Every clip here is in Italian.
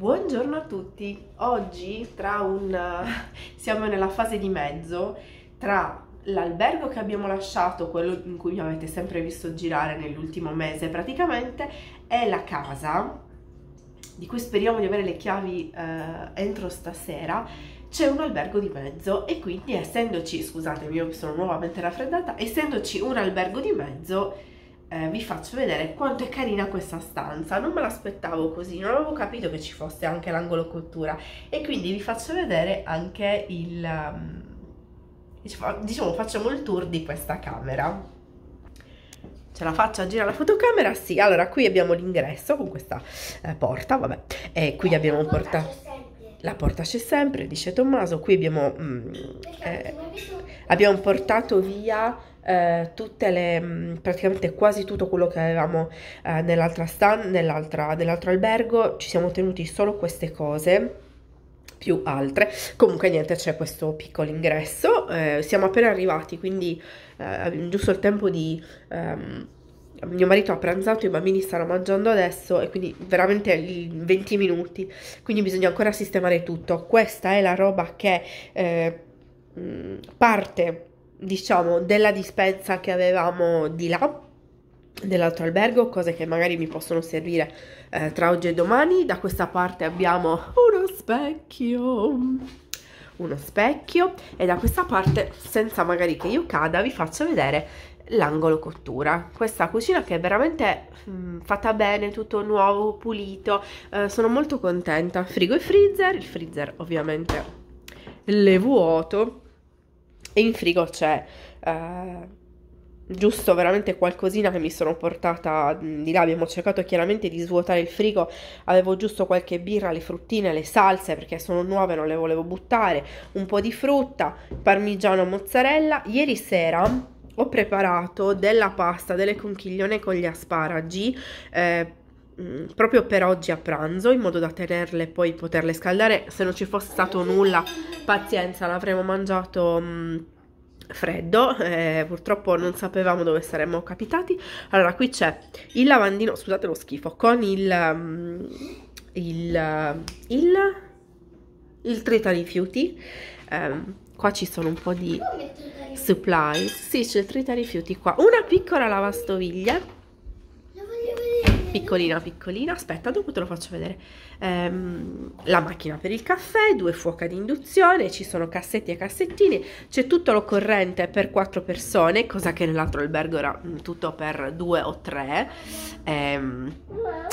Buongiorno a tutti, oggi tra un... siamo nella fase di mezzo tra l'albergo che abbiamo lasciato, quello in cui mi avete sempre visto girare nell'ultimo mese praticamente, e la casa di cui speriamo di avere le chiavi eh, entro stasera, c'è un albergo di mezzo e quindi essendoci, scusatemi io sono nuovamente raffreddata, essendoci un albergo di mezzo eh, vi faccio vedere quanto è carina questa stanza non me l'aspettavo così non avevo capito che ci fosse anche l'angolo cottura e quindi vi faccio vedere anche il ehm, diciamo, diciamo facciamo il tour di questa camera ce la faccio a girare la fotocamera sì allora qui abbiamo l'ingresso con questa eh, porta vabbè e qui eh, abbiamo portato la porta c'è sempre dice Tommaso qui abbiamo mm, eh, abbiamo portato via eh, tutte le mm, praticamente quasi tutto quello che avevamo eh, nell'altra stan, nell'altra, nell'altro albergo, ci siamo tenuti solo queste cose più altre. Comunque niente, c'è questo piccolo ingresso. Eh, siamo appena arrivati, quindi eh, giusto il tempo di ehm, mio marito ha pranzato, i bambini stanno mangiando adesso e quindi veramente 20 minuti. Quindi bisogna ancora sistemare tutto. Questa è la roba che eh, mm, parte diciamo, della dispensa che avevamo di là, dell'altro albergo, cose che magari mi possono servire eh, tra oggi e domani. Da questa parte abbiamo uno specchio, uno specchio e da questa parte, senza magari che io cada, vi faccio vedere l'angolo cottura questa cucina che è veramente mh, mm, fatta bene tutto nuovo pulito eh, sono molto contenta frigo e freezer il freezer ovviamente le vuoto e in frigo c'è eh, giusto veramente qualcosina che mi sono portata mm, di là. Abbiamo cercato chiaramente di svuotare il frigo. Avevo giusto qualche birra, le fruttine, le salse perché sono nuove, non le volevo buttare. Un po' di frutta, parmigiano, mozzarella. Ieri sera ho preparato della pasta, delle conchiglione con gli asparagi. Eh, Mm, proprio per oggi a pranzo in modo da tenerle e poi poterle scaldare. Se non ci fosse stato nulla, pazienza, l'avremmo mangiato... Mh, mm, freddo, eh, purtroppo non sapevamo dove saremmo capitati. Allora, qui c'è il lavandino, scusate lo schifo, con il... Mm, il... il... il trita rifiuti. Um, qua ci sono un po' di supplies. Sì, c'è il trita rifiuti qua. Una piccola lavastoviglie piccolina piccolina aspetta dopo te lo faccio vedere ehm, la macchina per il caffè due fuoca di induzione ci sono cassetti e cassettini c'è tutto l'occorrente per quattro persone cosa che nell'altro albergo era mm, tutto per due o tre ehm,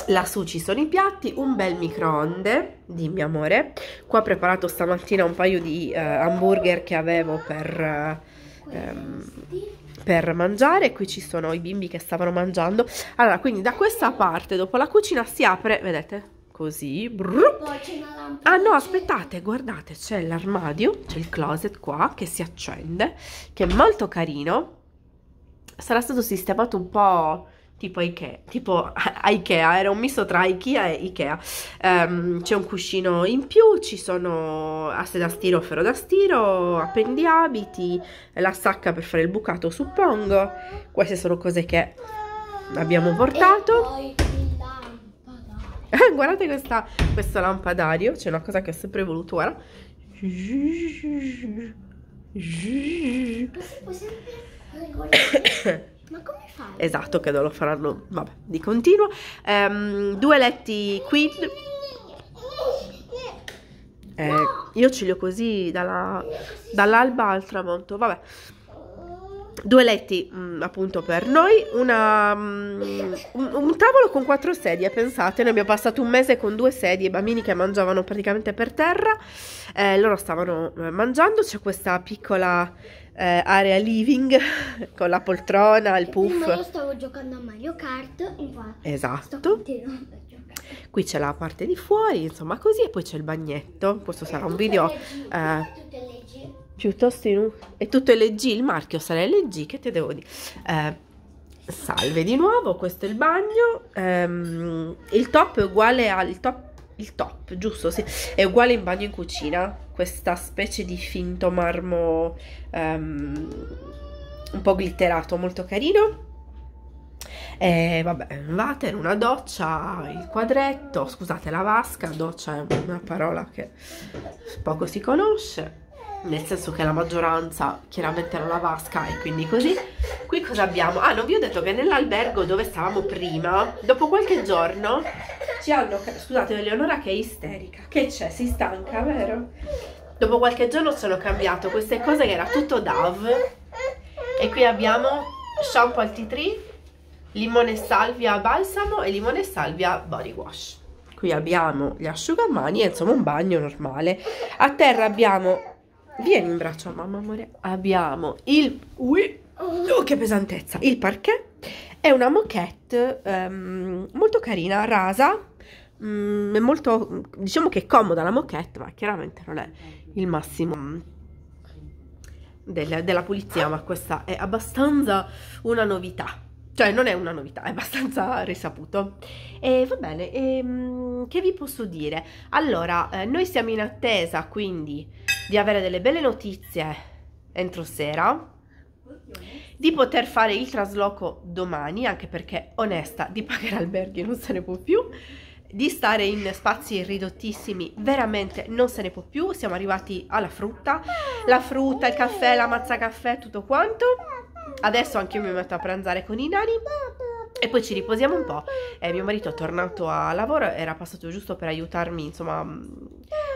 lassù ci sono i piatti un bel microonde di mio amore qua ho preparato stamattina un paio di eh, hamburger che avevo per eh, ehm, per mangiare. Qui ci sono i bimbi che stavano mangiando. Allora, quindi da questa parte, dopo la cucina, si apre, vedete? Così. Ah no, aspettate, guardate, c'è l'armadio, c'è il closet qua che si accende, che è molto carino. Sarà stato sistemato un po' tipo Ikea, tipo Ikea, era un misto tra Ikea e Ikea. Um, c'è un cuscino in più, ci sono asse da stiro, ferro da stiro, appendiabiti, la sacca per fare il bucato, suppongo. Queste sono cose che abbiamo portato. Guardate questa, questo lampadario, c'è una cosa che ho sempre voluto, guarda. Ma come fai? Esatto, che non lo faranno, vabbè, di continuo. Um, due letti qui. Eh, io ce li ho così dall'alba al tramonto, vabbè due letti mh, mm, appunto per noi, una, mh, mm, un, un, tavolo con quattro sedie, pensate, noi abbiamo passato un mese con due sedie, bambini che mangiavano praticamente per terra, eh, loro stavano eh, mangiando, c'è questa piccola eh, area living con la poltrona, il puff. Prima io stavo giocando a Mario Kart, esatto. Qui c'è la parte di fuori, insomma così, e poi c'è il bagnetto, questo sarà eh, un video... Eh, piuttosto in un... è tutto LG il marchio sarà LG che te devo dire eh, salve di nuovo questo è il bagno ehm, il top è uguale al top il top giusto sì è uguale in bagno in cucina questa specie di finto marmo ehm, un po' glitterato molto carino e vabbè, un water, una doccia, il quadretto, scusate la vasca, doccia è una parola che poco si conosce, nel senso che la maggioranza chiaramente era una vasca e quindi così. Qui cosa abbiamo? Ah, non vi ho detto che nell'albergo dove stavamo prima, dopo qualche giorno, ci hanno... Scusate, Eleonora che è isterica. Che c'è? Si stanca, vero? Dopo qualche giorno sono cambiato queste cose che era tutto DAV. E qui abbiamo shampoo al tea tree, limone e salvia balsamo e limone e salvia body wash. Qui abbiamo gli asciugamani e insomma un bagno normale. A terra abbiamo Vieni in braccio a mamma, amore. Abbiamo il... Ui, oh, che pesantezza! Il parquet. È una moquette um, molto carina, rasa. Um, è molto... Diciamo che è comoda la moquette, ma chiaramente non è il massimo mm, della, della pulizia, ma questa è abbastanza una novità. Cioè non è una novità, è abbastanza risaputo. E va bene, e, ehm, che vi posso dire? Allora, eh, noi siamo in attesa quindi di avere delle belle notizie entro sera di poter fare il trasloco domani, anche perché onesta, di pagare alberghi non se ne può più, di stare in spazi ridottissimi, veramente non se ne può più, siamo arrivati alla frutta, la frutta, il caffè, la mazza caffè, tutto quanto. Adesso anche io mi metto a pranzare con i nani e poi ci riposiamo un po'. Eh, mio marito è tornato a lavoro, era passato giusto per aiutarmi, insomma, mm,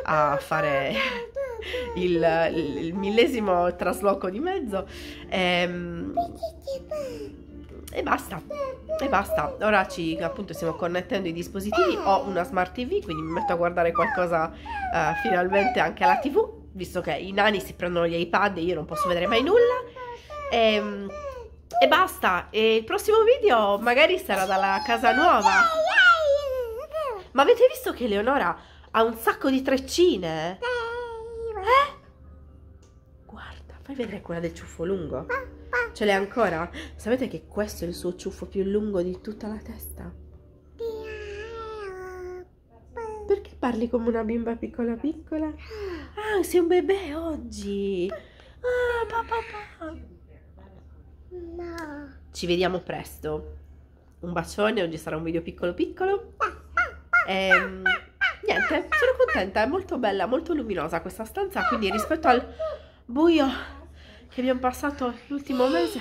a fare il, il, millesimo trasloco di mezzo. Ehm, e basta, e basta. Ora ci, appunto, stiamo connettendo i dispositivi. Ho una smart TV, quindi mi metto a guardare qualcosa eh, finalmente anche alla TV visto che i nani si prendono gli iPad e io non posso vedere mai nulla e, ehm, e basta, e il prossimo video magari sarà dalla casa nuova. Ma avete visto che Leonora ha un sacco di treccine? Eh? Guarda, fai vedere quella del ciuffo lungo. Ce l'hai ancora? Sapete che questo è il suo ciuffo più lungo di tutta la testa? Perché parli come una bimba piccola piccola? Ah, sei un bebè oggi! Ah, papà! papà. Ci vediamo presto. Un bacione, oggi sarà un video piccolo piccolo. Ehm, niente, sono contenta, è molto bella, molto luminosa questa stanza, quindi rispetto al buio che abbiamo passato l'ultimo mese,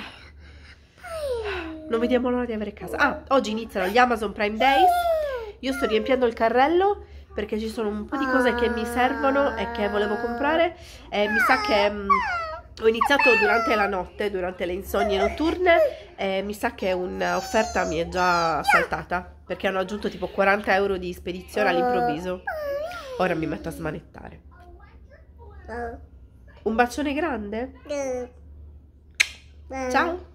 non vediamo l'ora di avere casa. Ah, oggi iniziano gli Amazon Prime Days, io sto riempiendo il carrello perché ci sono un po' di cose che mi servono e che volevo comprare e eh, mi sa che... Mm, ho iniziato durante la notte, durante le insonnie notturne eh, mi sa che un'offerta mi è già saltata perché hanno aggiunto tipo 40 euro di spedizione all'improvviso. Ora mi metto a smanettare. Ah. Un bacione grande? Eh. Ciao!